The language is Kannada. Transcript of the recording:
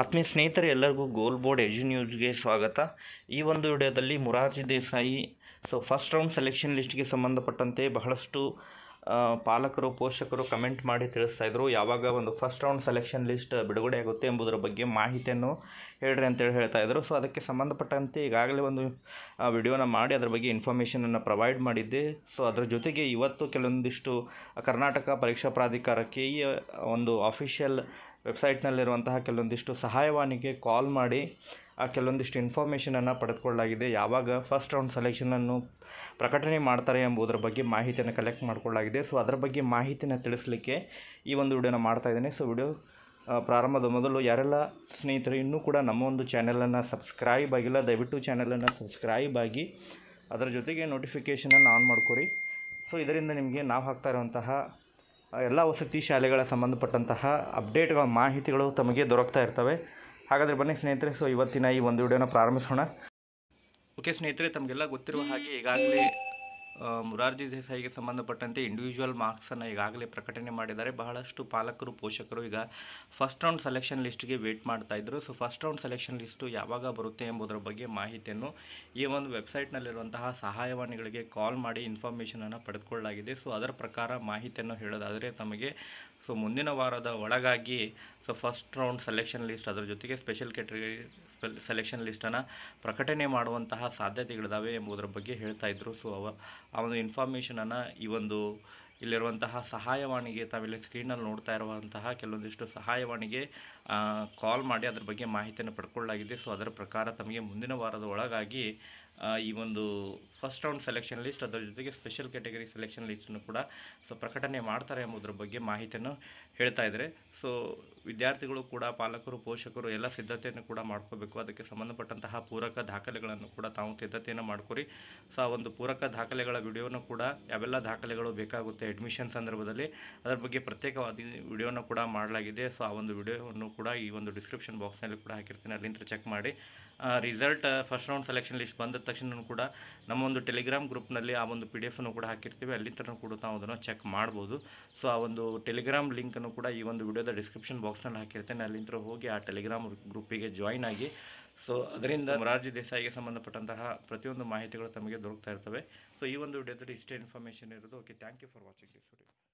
ಆತ್ಮೀಯ ಸ್ನೇಹಿತರೆ ಎಲ್ಲರಿಗೂ ಗೋಲ್ ಬೋರ್ಡ್ ಎಜು ನ್ಯೂಸ್ಗೆ ಸ್ವಾಗತ ಈ ಒಂದು ವಿಡಿಯೋದಲ್ಲಿ Morarji Desai so first round selection ಲಿಸ್ಟ್ಗೆ ಸಂಬಂಧಪಟ್ಟಂತೆ ಬಹಳಷ್ಟು ಪಾಲಕರು ಪೋಷಕರು ಕಮೆಂಟ್ ಮಾಡಿ ತಿಳಿಸ್ತಾ ಇದ್ರು ಯಾವಾಗ ಒಂದು ಫಸ್ಟ್ ರೌಂಡ್ ಸೆಲೆಕ್ಷನ್ ಲಿಸ್ಟ್ ಬಿಡುಗಡೆ ಆಗುತ್ತೆ ಎಂಬುದರ ಬಗ್ಗೆ ಮಾಹಿತಿಯನ್ನು ಹೇಳ್ರಿ ಅಂತೇಳಿ ಹೇಳ್ತಾ ಇದ್ರು ಸೊ ಅದಕ್ಕೆ ಸಂಬಂಧಪಟ್ಟಂತೆ ಈಗಾಗಲೇ ಒಂದು ವಿಡಿಯೋನ ಮಾಡಿ ಅದರ ಬಗ್ಗೆ ಇನ್ಫಾರ್ಮೇಷನನ್ನು ಪ್ರೊವೈಡ್ ಮಾಡಿದ್ದೆ ಸೊ ಅದರ ಜೊತೆಗೆ ಇವತ್ತು ಕೆಲವೊಂದಿಷ್ಟು ಕರ್ನಾಟಕ ಪರೀಕ್ಷಾ ಪ್ರಾಧಿಕಾರಕ್ಕೆ ಈ ಒಂದು ಆಫಿಷಿಯಲ್ ವೆಬ್ಸೈಟ್ನಲ್ಲಿರುವಂತಹ ಕೆಲವೊಂದಿಷ್ಟು ಸಹಾಯವಾಣಿಗೆ ಕಾಲ್ ಮಾಡಿ ಆ ಕೆಲವೊಂದಿಷ್ಟು ಇನ್ಫಾರ್ಮೇಷನನ್ನು ಪಡೆದುಕೊಳ್ಳಲಾಗಿದೆ ಯಾವಾಗ ಫಸ್ಟ್ ರೌಂಡ್ ಸೆಲೆಕ್ಷನನ್ನು ಪ್ರಕಟಣೆ ಮಾಡ್ತಾರೆ ಎಂಬುದರ ಬಗ್ಗೆ ಮಾಹಿತಿಯನ್ನು ಕಲೆಕ್ಟ್ ಮಾಡಿಕೊಳ್ಳಲಾಗಿದೆ ಸೊ ಅದರ ಬಗ್ಗೆ ಮಾಹಿತಿನ ತಿಳಿಸಲಿಕ್ಕೆ ಈ ಒಂದು ವಿಡಿಯೋನ ಮಾಡ್ತಾ ಇದ್ದೀನಿ ಸೊ ವಿಡಿಯೋ ಪ್ರಾರಂಭದ ಮೊದಲು ಯಾರೆಲ್ಲ ಸ್ನೇಹಿತರು ಇನ್ನೂ ಕೂಡ ನಮ್ಮ ಒಂದು ಚಾನೆಲನ್ನು ಸಬ್ಸ್ಕ್ರೈಬ್ ಆಗಿಲ್ಲ ದಯವಿಟ್ಟು ಚಾನೆಲನ್ನು ಸಬ್ಸ್ಕ್ರೈಬ್ ಆಗಿ ಅದರ ಜೊತೆಗೆ ನೋಟಿಫಿಕೇಷನನ್ನು ಆನ್ ಮಾಡ್ಕೊರಿ ಸೊ ಇದರಿಂದ ನಿಮಗೆ ನಾವು ಹಾಕ್ತಾ ಇರುವಂತಹ ಎಲ್ಲ ವಸತಿ ಶಾಲೆಗಳ ಸಂಬಂಧಪಟ್ಟಂತಹ ಅಪ್ಡೇಟ್ಗಳ ಮಾಹಿತಿಗಳು ತಮಗೆ ದೊರಕ್ತಾ ಇರ್ತವೆ ಹಾಗಾದರೆ ಬನ್ನಿ ಸ್ನೇಹಿತರೆ ಸೊ ಇವತ್ತಿನ ಈ ಒಂದು ವಿಡಿಯೋನ ಪ್ರಾರಂಭಿಸೋಣ ಓಕೆ ಸ್ನೇಹಿತರೆ ತಮಗೆಲ್ಲ ಗೊತ್ತಿರುವ ಹಾಗೆ ಈಗಾಗಲೇ ಮುರಾರ್ಜಿ ದೇಸಾಯಿಗೆ ಸಂಬಂಧಪಟ್ಟಂತೆ ಇಂಡಿವಿಜುವಲ್ ಮಾರ್ಕ್ಸನ್ನು ಈಗಾಗಲೇ ಪ್ರಕಟಣೆ ಮಾಡಿದ್ದಾರೆ ಬಹಳಷ್ಟು ಪಾಲಕರು ಪೋಷಕರು ಈಗ ಫಸ್ಟ್ ರೌಂಡ್ ಸೆಲೆಕ್ಷನ್ ಲಿಸ್ಟ್ಗೆ ವೇಟ್ ಮಾಡ್ತಾ so first round selection list ಯಾವಾಗ ಬರುತ್ತೆ ಎಂಬುದರ ಬಗ್ಗೆ ಮಾಹಿತಿಯನ್ನು ಈ ಒಂದು ವೆಬ್ಸೈಟ್ನಲ್ಲಿರುವಂತಹ ಸಹಾಯವಾಣಿಗಳಿಗೆ ಕಾಲ್ ಮಾಡಿ ಇನ್ಫಾರ್ಮೇಷನನ್ನು ಪಡೆದುಕೊಳ್ಳಲಾಗಿದೆ ಸೊ ಅದರ ಪ್ರಕಾರ ಮಾಹಿತಿಯನ್ನು ಹೇಳೋದಾದರೆ ತಮಗೆ ಸೊ ಮುಂದಿನ ವಾರದ ಒಳಗಾಗಿ so first round selection list ಅದರ ಜೊತೆಗೆ ಸ್ಪೆಷಲ್ ಕ್ಯಾಟಗರಿ ಸೆಲೆಕ್ಷನ್ ಲಿಸ್ಟನ್ನು ಪ್ರಕಟಣೆ ಮಾಡುವಂತಹ ಸಾಧ್ಯತೆಗಳಿದ್ದಾವೆ ಎಂಬುದರ ಬಗ್ಗೆ ಹೇಳ್ತಾ ಇದ್ದರು ಸೊ ಅವ ಆ ಒಂದು ಇನ್ಫಾರ್ಮೇಷನನ್ನು ಈ ಒಂದು ಇಲ್ಲಿರುವಂತಹ ಸಹಾಯವಾಣಿಗೆ ತಾವಿಲ್ಲಿ ಸ್ಕ್ರೀನಲ್ಲಿ ನೋಡ್ತಾ ಇರುವಂತಹ ಕೆಲವೊಂದಿಷ್ಟು ಸಹಾಯವಾಣಿಗೆ ಕಾಲ್ ಮಾಡಿ ಅದ್ರ ಬಗ್ಗೆ ಮಾಹಿತಿಯನ್ನು ಪಡ್ಕೊಳ್ಳಲಾಗಿದೆ ಸೊ ಅದರ ಪ್ರಕಾರ ತಮಗೆ ಮುಂದಿನ ವಾರದ ಒಳಗಾಗಿ ಈ ಒಂದು ಫಸ್ಟ್ ರೌಂಡ್ ಸೆಲೆಕ್ಷನ್ ಲಿಸ್ಟ್ ಅದರ ಜೊತೆಗೆ ಸ್ಪೆಷಲ್ ಕ್ಯಾಟಗರಿ ಸೆಲೆಕ್ಷನ್ ಲಿಸ್ಟನ್ನು ಕೂಡ ಸೊ ಪ್ರಕಟಣೆ ಮಾಡ್ತಾರೆ ಎಂಬುದರ ಬಗ್ಗೆ ಮಾಹಿತಿಯನ್ನು ಹೇಳ್ತಾ ಇದ್ದಾರೆ ಸೊ ವಿದ್ಯಾರ್ಥಿಗಳು ಕೂಡ ಪಾಲಕರು ಪೋಷಕರು ಎಲ್ಲ ಸಿದ್ಧತೆಯನ್ನು ಕೂಡ ಮಾಡ್ಕೋಬೇಕು ಅದಕ್ಕೆ ಸಂಬಂಧಪಟ್ಟಂತಹ ಪೂರಕ ದಾಖಲೆಗಳನ್ನು ಕೂಡ ತಾವು ಸಿದ್ಧತೆಯನ್ನು ಮಾಡ್ಕೊರಿ ಸೊ ಆ ಒಂದು ಪೂರಕ ದಾಖಲೆಗಳ ವಿಡಿಯೋನೂ ಕೂಡ ಯಾವೆಲ್ಲ ದಾಖಲೆಗಳು ಬೇಕಾಗುತ್ತೆ ಅಡ್ಮಿಷನ್ ಸಂದರ್ಭದಲ್ಲಿ ಅದರ ಬಗ್ಗೆ ಪ್ರತ್ಯೇಕವಾದ ವಿಡಿಯೋನ ಕೂಡ ಮಾಡಲಾಗಿದೆ ಸೊ ಆ ಒಂದು ವಿಡಿಯೋವನ್ನು ಕೂಡ ಈ ಒಂದು ಡಿಸ್ಕ್ರಿಪ್ಷನ್ ಬಾಕ್ಸ್ನಲ್ಲಿ ಕೂಡ ಹಾಕಿರ್ತೀನಿ ಅಲ್ಲಿಂದ ಚೆಕ್ ಮಾಡಿ result first round selection list ಬಂದ ತಕ್ಷಣ ಕೂಡ ನಮ್ಮ ಒಂದು ಟೆಲಿಗ್ರಾಮ್ ಗ್ರೂಪ್ನಲ್ಲಿ ಆ ಒಂದು ಪಿ ಡಿ ಎಫನ್ನು ಕೂಡ ಹಾಕಿರ್ತೀವಿ ಅಲ್ಲಿ ಕೂಡ ತಾವು ಅದನ್ನು ಚೆಕ್ ಮಾಡ್ಬೋದು ಸೊ ಆ ಒಂದು ಟೆಲಿಗ್ರಾಮ್ ಲಿಂಕನ್ನು ಕೂಡ ಈ ಒಂದು ವಿಡಿಯೋದ ಡಿಸ್ಕ್ರಿಪ್ಷನ್ ಬಾಕ್ಸ್ನಲ್ಲಿ ಹಾಕಿರ್ತೇನೆ ಅಲ್ಲಿಂದ ಹೋಗಿ ಆ ಟೆಲಿಗ್ರಾಮ್ ಗ್ರೂಪಿಗೆ ಜಾಯ್ನ್ ಆಗಿ ಸೊ ಅದರಿಂದ ಮೊರಾರ್ಜಿ ದೇಸಾಯಿಗೆ ಸಂಬಂಧಪಟ್ಟಂತಹ ಪ್ರತಿಯೊಂದು ಮಾಹಿತಿಗಳು ತಮಗೆ ದೊರಕ್ತಾ ಇರ್ತವೆ ಸೊ ಈ ಒಂದು ವಿಡಿಯೋದಲ್ಲಿ ಇಷ್ಟೇ ಇನ್ಫಾರ್ಮೇಷನ್ ಇರೋದು okay thank you for watching this video